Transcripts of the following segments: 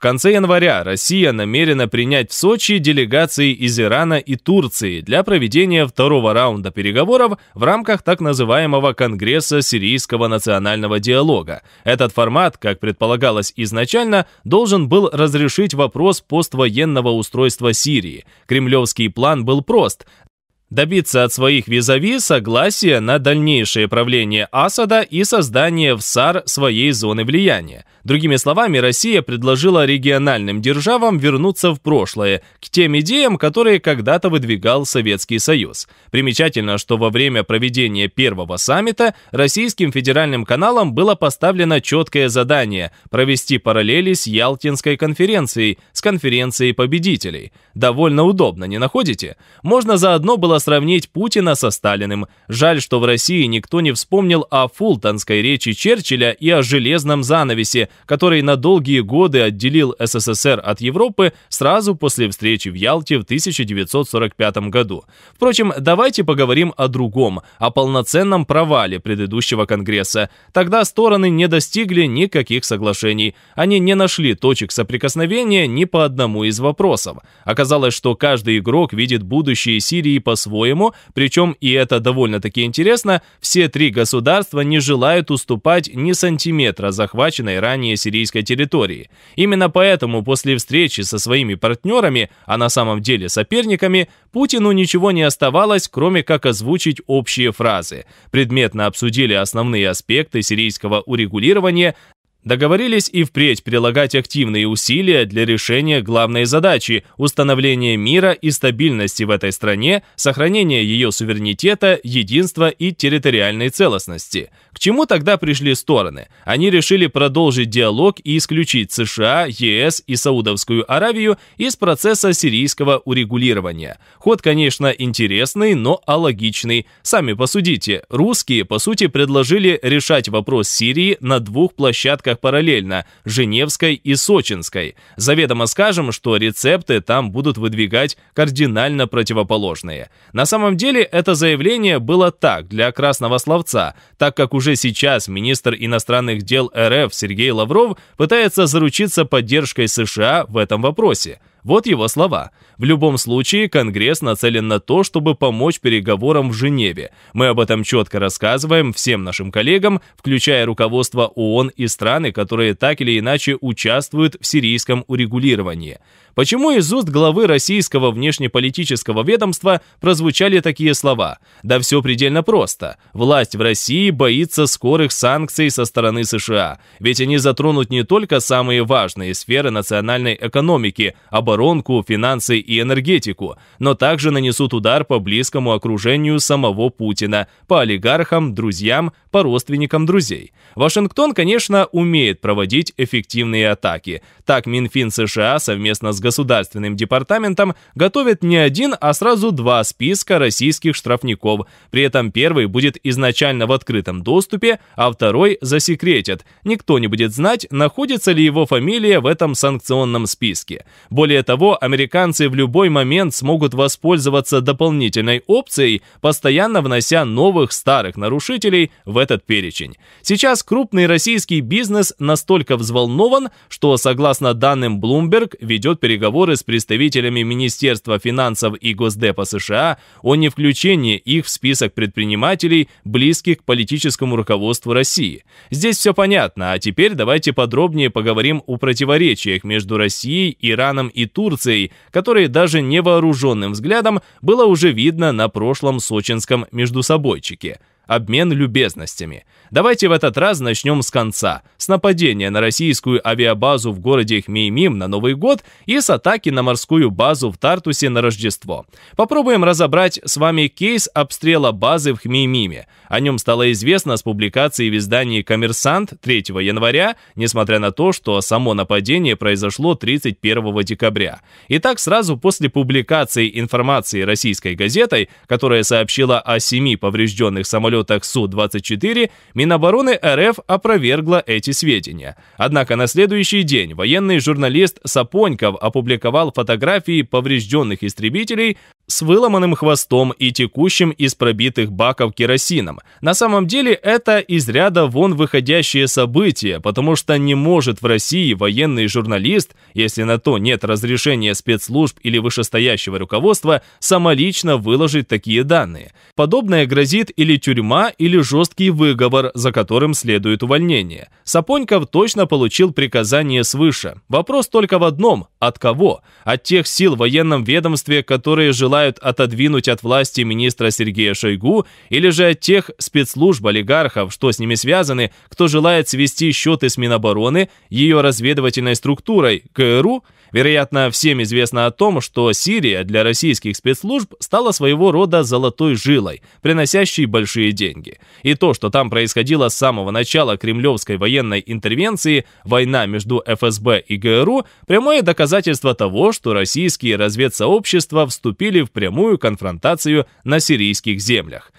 В конце января Россия намерена принять в Сочи делегации из Ирана и Турции для проведения второго раунда переговоров в рамках так называемого Конгресса сирийского национального диалога. Этот формат, как предполагалось изначально, должен был разрешить вопрос поствоенного устройства Сирии. Кремлевский план был прост добиться от своих визави согласия на дальнейшее правление Асада и создание в САР своей зоны влияния. Другими словами, Россия предложила региональным державам вернуться в прошлое, к тем идеям, которые когда-то выдвигал Советский Союз. Примечательно, что во время проведения первого саммита российским федеральным каналам было поставлено четкое задание провести параллели с Ялтинской конференцией, с конференцией победителей. Довольно удобно, не находите? Можно заодно было сравнить Путина со Сталиным. Жаль, что в России никто не вспомнил о фултонской речи Черчилля и о железном занавесе, который на долгие годы отделил СССР от Европы сразу после встречи в Ялте в 1945 году. Впрочем, давайте поговорим о другом, о полноценном провале предыдущего Конгресса. Тогда стороны не достигли никаких соглашений. Они не нашли точек соприкосновения ни по одному из вопросов. Оказалось, что каждый игрок видит будущее Сирии по-своему по-своему, причем, и это довольно-таки интересно, все три государства не желают уступать ни сантиметра захваченной ранее сирийской территории. Именно поэтому после встречи со своими партнерами, а на самом деле соперниками, Путину ничего не оставалось, кроме как озвучить общие фразы. Предметно обсудили основные аспекты сирийского урегулирования, Договорились и впредь прилагать активные усилия для решения главной задачи – установления мира и стабильности в этой стране, сохранения ее суверенитета, единства и территориальной целостности. К чему тогда пришли стороны? Они решили продолжить диалог и исключить США, ЕС и Саудовскую Аравию из процесса сирийского урегулирования. Ход, конечно, интересный, но алогичный. Сами посудите, русские, по сути, предложили решать вопрос Сирии на двух площадках площадках параллельно, Женевской и Сочинской. Заведомо скажем, что рецепты там будут выдвигать кардинально противоположные. На самом деле это заявление было так, для красного словца, так как уже сейчас министр иностранных дел РФ Сергей Лавров пытается заручиться поддержкой США в этом вопросе. Вот его слова. В любом случае, Конгресс нацелен на то, чтобы помочь переговорам в Женеве. Мы об этом четко рассказываем всем нашим коллегам, включая руководство ООН и страны, которые так или иначе участвуют в сирийском урегулировании. Почему из уст главы российского внешнеполитического ведомства прозвучали такие слова? Да все предельно просто. Власть в России боится скорых санкций со стороны США, ведь они затронут не только самые важные сферы национальной экономики, оборонку, финансы и энергетику, но также нанесут удар по близкому окружению самого Путина, по олигархам, друзьям, по родственникам друзей. Вашингтон, конечно, умеет проводить эффективные атаки. Так Минфин США совместно с с Государственным департаментом готовят не один, а сразу два списка российских штрафников. При этом первый будет изначально в открытом доступе, а второй засекретят. Никто не будет знать, находится ли его фамилия в этом санкционном списке. Более того, американцы в любой момент смогут воспользоваться дополнительной опцией, постоянно внося новых старых нарушителей в этот перечень. Сейчас крупный российский бизнес настолько взволнован, что, согласно данным Bloomberg, ведет переговоры переговоры с представителями Министерства финансов и Госдепа США о невключении их в список предпринимателей, близких к политическому руководству России. Здесь все понятно, а теперь давайте подробнее поговорим о противоречиях между Россией, Ираном и Турцией, которые даже невооруженным взглядом было уже видно на прошлом сочинском междусобойчике – обмен любезностями. Давайте в этот раз начнем с конца, с нападения на российскую авиабазу в городе Хмеймим на Новый год и с атаки на морскую базу в Тартусе на Рождество. Попробуем разобрать с вами кейс обстрела базы в Хмеймиме. О нем стало известно с публикации в издании «Коммерсант» 3 января, несмотря на то, что само нападение произошло 31 декабря. Итак, сразу после публикации информации российской газетой, которая сообщила о семи поврежденных самолетах самолетах Су-24, Минобороны РФ опровергло эти сведения. Однако на следующий день военный журналист Сапоньков опубликовал фотографии поврежденных истребителей, с выломанным хвостом и текущим из пробитых баков керосином. На самом деле это из ряда вон выходящее событие, потому что не может в России военный журналист, если на то нет разрешения спецслужб или вышестоящего руководства, самолично выложить такие данные. Подобное грозит или тюрьма, или жесткий выговор, за которым следует увольнение. Сапоньков точно получил приказание свыше. Вопрос только в одном – от кого? От тех сил в военном ведомстве, которые желают желают отодвинуть от власти министра Сергея Шойгу или же от тех спецслужб олигархов, что с ними связаны, кто желает свести счеты с Минобороны, ее разведывательной структурой, КРУ – Вероятно, всем известно о том, что Сирия для российских спецслужб стала своего рода золотой жилой, приносящей большие деньги. И то, что там происходило с самого начала кремлевской военной интервенции, война между ФСБ и ГРУ, прямое доказательство того, что российские разведсообщества вступили в прямую конфронтацию на сирийских землях.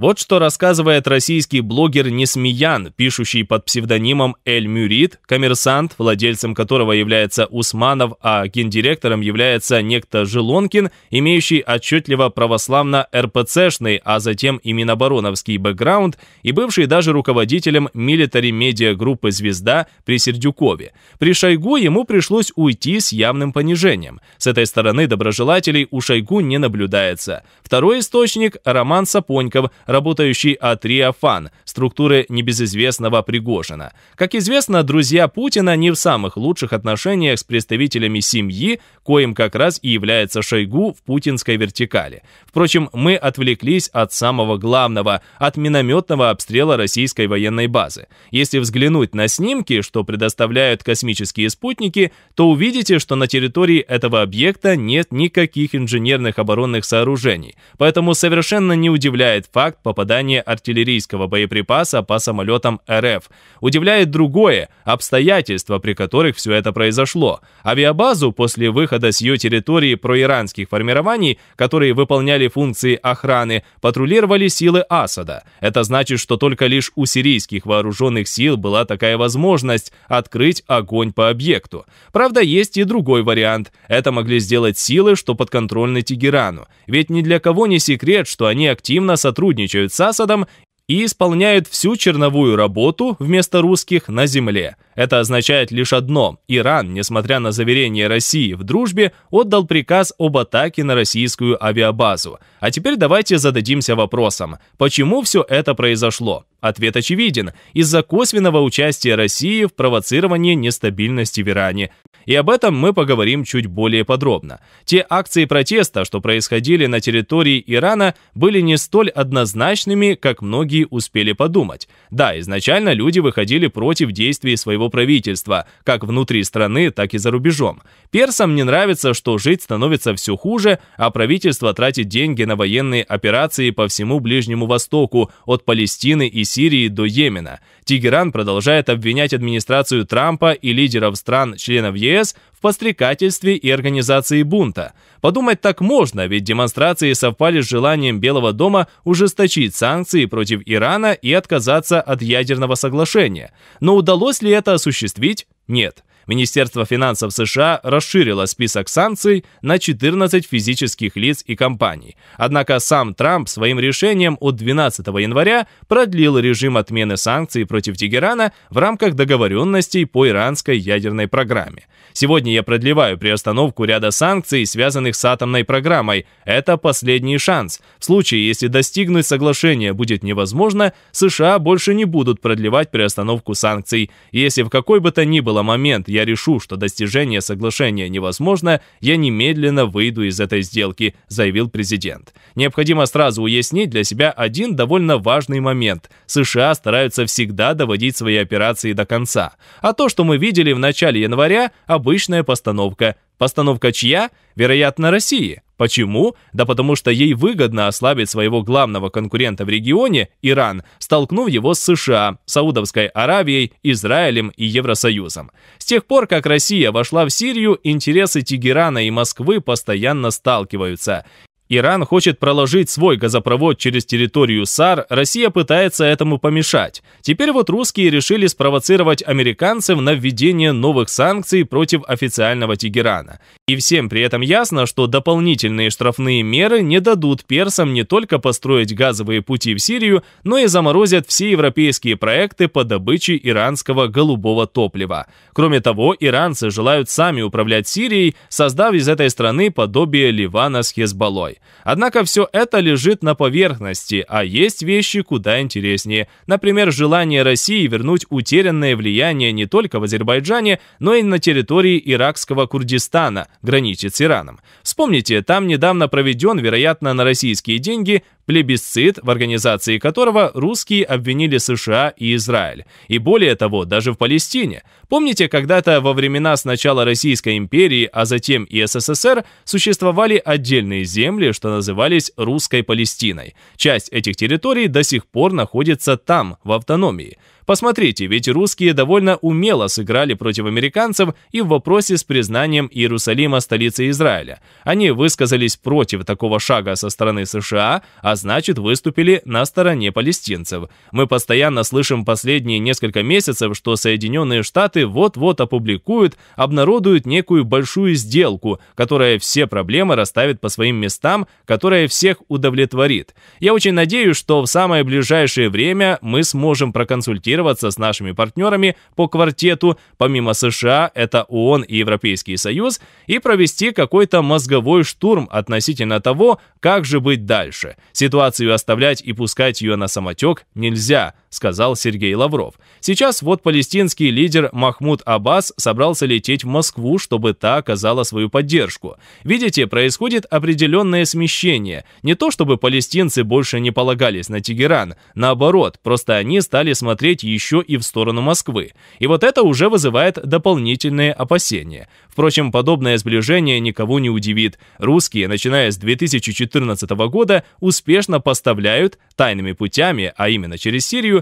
Вот что рассказывает российский блогер Несмеян, пишущий под псевдонимом Эль Мюрид, коммерсант, владельцем которого является Усманов, а гендиректором является некто Желонкин, имеющий отчетливо православно-РПЦшный, а затем и Минобороновский бэкграунд, и бывший даже руководителем милитари-медиа группы «Звезда» при Сердюкове. При Шойгу ему пришлось уйти с явным понижением. С этой стороны доброжелателей у Шойгу не наблюдается. Второй источник – Роман Сапоньков – работающий от Риафан, структуры небезызвестного Пригожина. Как известно, друзья Путина не в самых лучших отношениях с представителями семьи, коим как раз и является Шойгу в путинской вертикали. Впрочем, мы отвлеклись от самого главного, от минометного обстрела российской военной базы. Если взглянуть на снимки, что предоставляют космические спутники, то увидите, что на территории этого объекта нет никаких инженерных оборонных сооружений, поэтому совершенно не удивляет факт попадание артиллерийского боеприпаса по самолетам РФ. Удивляет другое – обстоятельства, при которых все это произошло. Авиабазу после выхода с ее территории проиранских формирований, которые выполняли функции охраны, патрулировали силы Асада. Это значит, что только лишь у сирийских вооруженных сил была такая возможность открыть огонь по объекту. Правда, есть и другой вариант. Это могли сделать силы, что подконтрольны Тегерану. Ведь ни для кого не секрет, что они активно сотрудничают сотрудничают с Асадом и исполняют всю черновую работу вместо русских на земле – это означает лишь одно – Иран, несмотря на заверение России в дружбе, отдал приказ об атаке на российскую авиабазу. А теперь давайте зададимся вопросом, почему все это произошло? Ответ очевиден – из-за косвенного участия России в провоцировании нестабильности в Иране. И об этом мы поговорим чуть более подробно. Те акции протеста, что происходили на территории Ирана, были не столь однозначными, как многие успели подумать. Да, изначально люди выходили против действий своего своего правительства, как внутри страны, так и за рубежом. Персам не нравится, что жить становится все хуже, а правительство тратит деньги на военные операции по всему Ближнему Востоку, от Палестины и Сирии до Йемена. Тегеран продолжает обвинять администрацию Трампа и лидеров стран-членов ЕС в подстрекательстве и организации бунта. Подумать так можно, ведь демонстрации совпали с желанием Белого дома ужесточить санкции против Ирана и отказаться от ядерного соглашения. Но удалось ли это осуществить? Нет, Министерство финансов США расширило список санкций на 14 физических лиц и компаний. Однако сам Трамп своим решением от 12 января продлил режим отмены санкций против Тегерана в рамках договоренностей по иранской ядерной программе. Сегодня я продлеваю приостановку ряда санкций, связанных с атомной программой. Это последний шанс. В случае, если достигнуть соглашения будет невозможно, США больше не будут продлевать приостановку санкций. Если в какой бы то ни было наступило момент, я решу, что достижение соглашения невозможно, я немедленно выйду из этой сделки», — заявил президент. Необходимо сразу уяснить для себя один довольно важный момент. США стараются всегда доводить свои операции до конца. А то, что мы видели в начале января, обычная постановка. Постановка чья? Вероятно, России. Почему? Да потому что ей выгодно ослабить своего главного конкурента в регионе, Иран, столкнув его с США, Саудовской Аравией, Израилем и Евросоюзом. С тех пор, как Россия вошла в Сирию, интересы Тегерана и Москвы постоянно сталкиваются. Иран хочет проложить свой газопровод через территорию САР, Россия пытается этому помешать. Теперь вот русские решили спровоцировать американцев на введение новых санкций против официального Тегерана. И всем при этом ясно, что дополнительные штрафные меры не дадут персам не только построить газовые пути в Сирию, но и заморозят все европейские проекты по добыче иранского голубого топлива. Кроме того, иранцы желают сами управлять Сирией, создав из этой страны подобие Ливана с Хезболой. Однако все это лежит на поверхности, а есть вещи куда интереснее. Например, желание России вернуть утерянное влияние не только в Азербайджане, но и на территории иракского Курдистана, граничит с Ираном. Вспомните, там недавно проведен, вероятно, на российские деньги, плебисцит, в организации которого русские обвинили США и Израиль, и более того, даже в Палестине. Помните, когда-то во времена сначала Российской империи, а затем и СССР, существовали отдельные земли, что назывались Русской Палестиной. Часть этих территорий до сих пор находится там, в автономии. Посмотрите, ведь русские довольно умело сыграли против американцев и в вопросе с признанием Иерусалима столицей Израиля. Они высказались против такого шага со стороны США, а значит выступили на стороне палестинцев. Мы постоянно слышим последние несколько месяцев, что Соединенные Штаты вот-вот опубликуют, обнародуют некую большую сделку, которая все проблемы расставит по своим местам, которая всех удовлетворит. Я очень надеюсь, что в самое ближайшее время мы сможем проконсультировать координироваться с нашими партнерами по квартету, помимо США, это ООН и Европейский Союз, и провести какой-то мозговой штурм относительно того, как же быть дальше. Ситуацию оставлять и пускать ее на самотек нельзя сказал Сергей Лавров. Сейчас вот палестинский лидер Махмуд Аббас собрался лететь в Москву, чтобы та оказала свою поддержку. Видите, происходит определенное смещение. Не то чтобы палестинцы больше не полагались на Тегеран, наоборот, просто они стали смотреть еще и в сторону Москвы. И вот это уже вызывает дополнительные опасения. Впрочем, подобное сближение никого не удивит. Русские, начиная с 2014 года, успешно поставляют тайными путями, а именно через Сирию,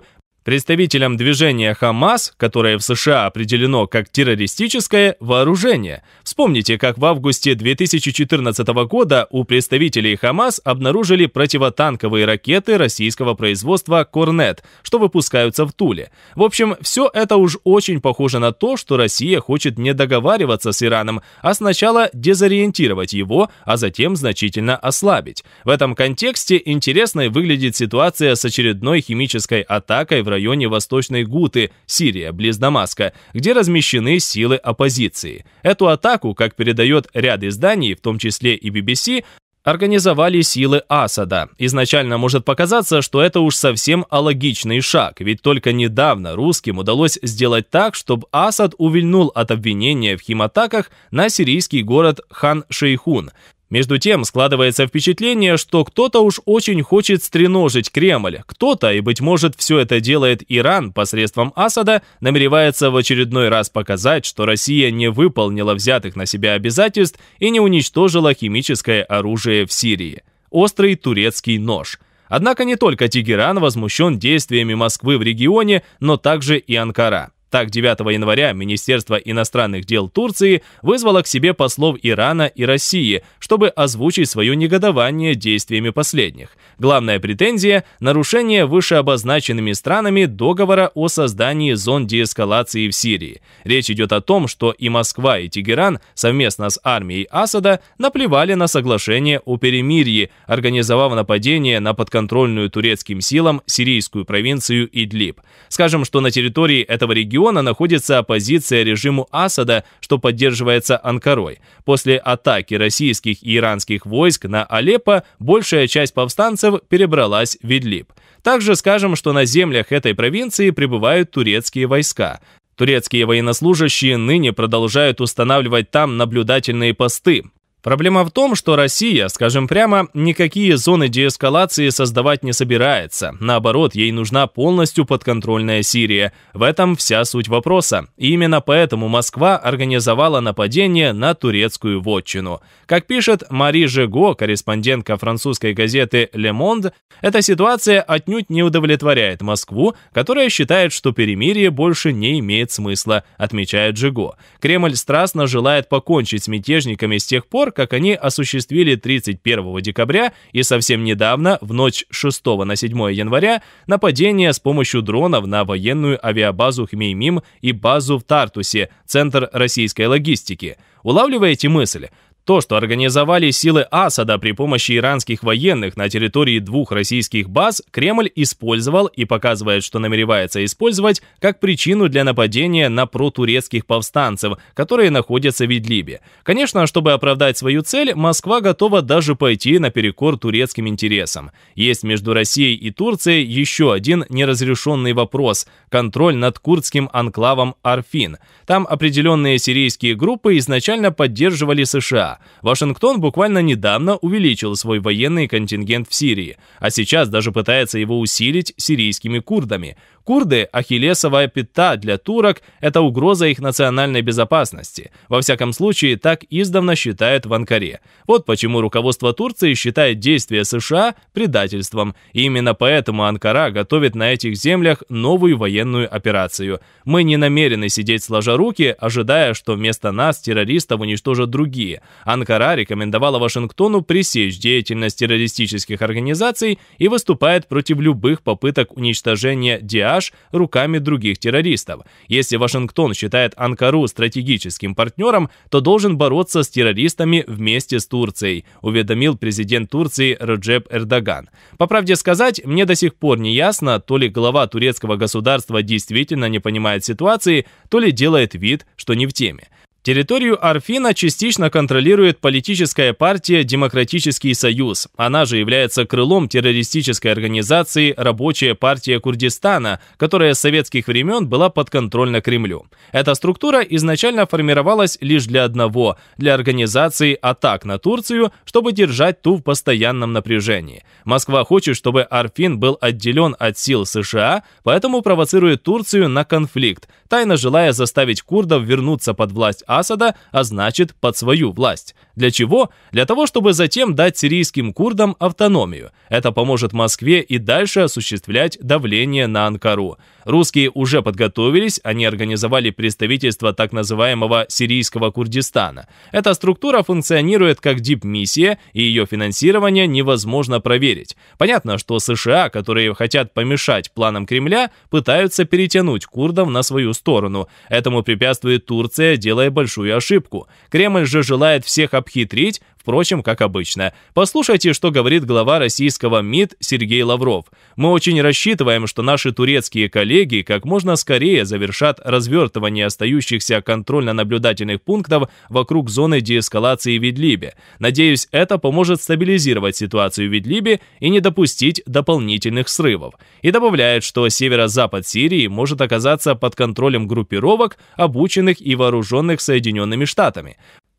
представителям движения «Хамас», которое в США определено как террористическое вооружение. Вспомните, как в августе 2014 года у представителей «Хамас» обнаружили противотанковые ракеты российского производства «Корнет», что выпускаются в Туле. В общем, все это уж очень похоже на то, что Россия хочет не договариваться с Ираном, а сначала дезориентировать его, а затем значительно ослабить. В этом контексте интересной выглядит ситуация с очередной химической атакой в России районе Восточной Гуты, Сирия, близ Дамаска, где размещены силы оппозиции. Эту атаку, как передает ряд изданий, в том числе и BBC, организовали силы Асада. Изначально может показаться, что это уж совсем алогичный шаг, ведь только недавно русским удалось сделать так, чтобы Асад увильнул от обвинения в химатаках на сирийский город Хан-Шейхун. Между тем, складывается впечатление, что кто-то уж очень хочет стреножить Кремль, кто-то, и, быть может, все это делает Иран посредством Асада, намеревается в очередной раз показать, что Россия не выполнила взятых на себя обязательств и не уничтожила химическое оружие в Сирии. Острый турецкий нож. Однако не только Тегеран возмущен действиями Москвы в регионе, но также и Анкара. Так, 9 января Министерство иностранных дел Турции вызвало к себе послов Ирана и России, чтобы озвучить свое негодование действиями последних. Главная претензия – нарушение вышеобозначенными странами договора о создании зон деэскалации в Сирии. Речь идет о том, что и Москва, и Тегеран совместно с армией Асада наплевали на соглашение о перемирии, организовав нападение на подконтрольную турецким силам сирийскую провинцию Идлиб. Скажем, что на территории этого региона региона находится оппозиция режиму Асада, что поддерживается Анкарой. После атаки российских и иранских войск на Алеппо большая часть повстанцев перебралась в Идлиб. Также скажем, что на землях этой провинции пребывают турецкие войска. Турецкие военнослужащие ныне продолжают устанавливать там наблюдательные посты, Проблема в том, что Россия, скажем прямо, никакие зоны деэскалации создавать не собирается. Наоборот, ей нужна полностью подконтрольная Сирия. В этом вся суть вопроса. И именно поэтому Москва организовала нападение на турецкую вотчину. Как пишет Мари Жего, корреспондентка французской газеты «Le Monde», эта ситуация отнюдь не удовлетворяет Москву, которая считает, что перемирие больше не имеет смысла, отмечает Жего. Кремль страстно желает покончить с мятежниками с тех пор, пор, как они осуществили 31 декабря и совсем недавно, в ночь 6 на 7 января, нападение с помощью дронов на военную авиабазу Хмеймим и базу в Тартусе, центр российской логистики. Улавливаете мысль? То, что организовали силы Асада при помощи иранских военных на территории двух российских баз, Кремль использовал и показывает, что намеревается использовать, как причину для нападения на протурецких повстанцев, которые находятся в Идлибе. Конечно, чтобы оправдать свою цель, Москва готова даже пойти наперекор турецким интересам. Есть между Россией и Турцией еще один неразрешенный вопрос – контроль над курдским анклавом Арфин. Там определенные сирийские группы изначально поддерживали США. Вашингтон буквально недавно увеличил свой военный контингент в Сирии, а сейчас даже пытается его усилить сирийскими курдами. Курды – ахиллесовая пята для турок, это угроза их национальной безопасности. Во всяком случае, так издавна считают в Анкаре. Вот почему руководство Турции считает действия США предательством. И именно поэтому Анкара готовит на этих землях новую военную операцию. Мы не намерены сидеть сложа руки, ожидая, что вместо нас террористов уничтожат другие. Анкара рекомендовала Вашингтону пресечь деятельность террористических организаций и выступает против любых попыток уничтожения диа шантаж руками других террористов. Если Вашингтон считает Анкару стратегическим партнером, то должен бороться с террористами вместе с Турцией, уведомил президент Турции Раджеп Эрдоган. По правде сказать, мне до сих пор не ясно, то ли глава турецкого государства действительно не понимает ситуации, то ли делает вид, что не в теме. Территорию Арфина частично контролирует политическая партия «Демократический союз». Она же является крылом террористической организации «Рабочая партия Курдистана», которая с советских времен была подконтрольна Кремлю. Эта структура изначально формировалась лишь для одного – для организации атак на Турцию, чтобы держать ту в постоянном напряжении. Москва хочет, чтобы Арфин был отделен от сил США, поэтому провоцирует Турцию на конфликт, тайно желая заставить курдов вернуться под власть Арфина, Асада, а значит под свою власть. Для чего? Для того, чтобы затем дать сирийским курдам автономию. Это поможет Москве и дальше осуществлять давление на Анкару. Русские уже подготовились, они организовали представительство так называемого сирийского Курдистана. Эта структура функционирует как дипмиссия, и ее финансирование невозможно проверить. Понятно, что США, которые хотят помешать планам Кремля, пытаются перетянуть курдов на свою сторону. Этому препятствует Турция, делая большой большую ошибку. Кремль же желает всех обхитрить Впрочем, как обычно. Послушайте, что говорит глава российского МИД Сергей Лавров. Мы очень рассчитываем, что наши турецкие коллеги как можно скорее завершат развертывание остающихся контрольно-наблюдательных пунктов вокруг зоны деэскалации в Идлибе. Надеюсь, это поможет стабилизировать ситуацию в Идлибе и не допустить дополнительных срывов. И добавляет, что северо-запад Сирии может оказаться под контролем группировок, обученных и вооруженных Соединенными Штатами.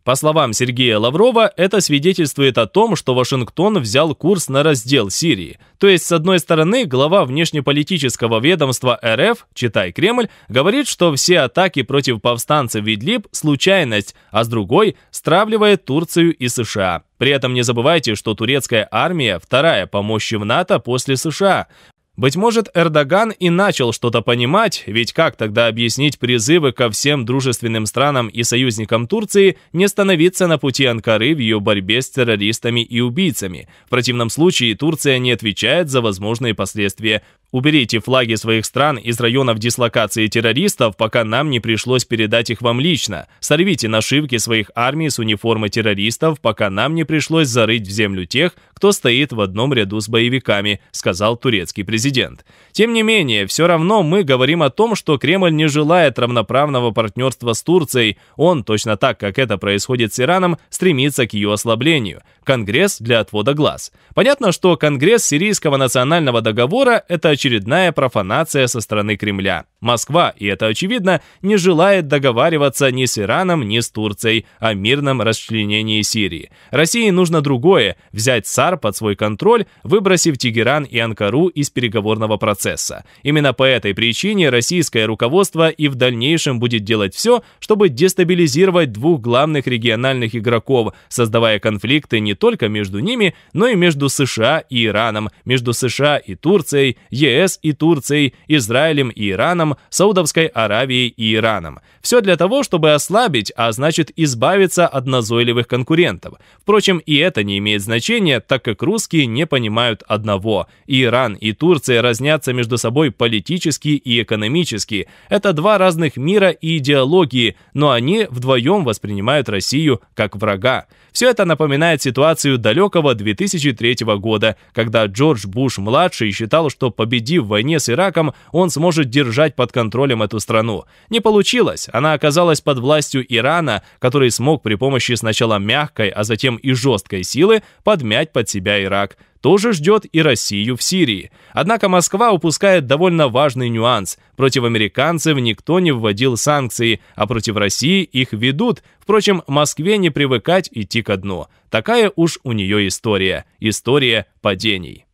По словам Сергея Лаврова, это свидетельствует о том, что Вашингтон взял курс на раздел Сирии. То есть, с одной стороны, глава внешнеполитического ведомства РФ, читай Кремль, говорит, что все атаки против повстанцев Идлиб – случайность, а с другой – стравливает Турцию и США. При этом не забывайте, что турецкая армия – вторая по мощи в НАТО после США. Быть может, Эрдоган и начал что-то понимать, ведь как тогда объяснить призывы ко всем дружественным странам и союзникам Турции не становиться на пути Анкары в ее борьбе с террористами и убийцами? В противном случае Турция не отвечает за возможные последствия. Уберите флаги своих стран из районов дислокации террористов, пока нам не пришлось передать их вам лично. Сорвите нашивки своих армий с униформы террористов, пока нам не пришлось зарыть в землю тех, кто стоит в одном ряду с боевиками, сказал турецкий президент. Тем не менее, все равно мы говорим о том, что Кремль не желает равноправного партнерства с Турцией. Он, точно так, как это происходит с Ираном, стремится к ее ослаблению. Конгресс для отвода глаз. Понятно, что Конгресс Сирийского национального договора – это очередная профанация со стороны Кремля. Москва, и это очевидно, не желает договариваться ни с Ираном, ни с Турцией о мирном расчленении Сирии. России нужно другое – взять САР под свой контроль, выбросив Тегеран и Анкару из переговорного процесса. Именно по этой причине российское руководство и в дальнейшем будет делать все, чтобы дестабилизировать двух главных региональных игроков, создавая конфликты не только между ними, но и между США и Ираном, между США и Турцией, ЕС и Турцией, Израилем и Ираном, Катаром, Саудовской Аравией и Ираном. Все для того, чтобы ослабить, а значит избавиться от назойливых конкурентов. Впрочем, и это не имеет значения, так как русские не понимают одного. Иран и Турция разнятся между собой политически и экономически. Это два разных мира и идеологии, но они вдвоем воспринимают Россию как врага. Все это напоминает ситуацию далекого 2003 года, когда Джордж Буш-младший считал, что победив в войне с Ираком, он сможет держать под контролем эту страну. Не получилось, она оказалась под властью Ирана, который смог при помощи сначала мягкой, а затем и жесткой силы подмять под себя Ирак – тоже ждет и Россию в Сирии. Однако Москва упускает довольно важный нюанс. Против американцев никто не вводил санкции, а против России их ведут. Впрочем, Москве не привыкать идти ко дну. Такая уж у нее история. История падений.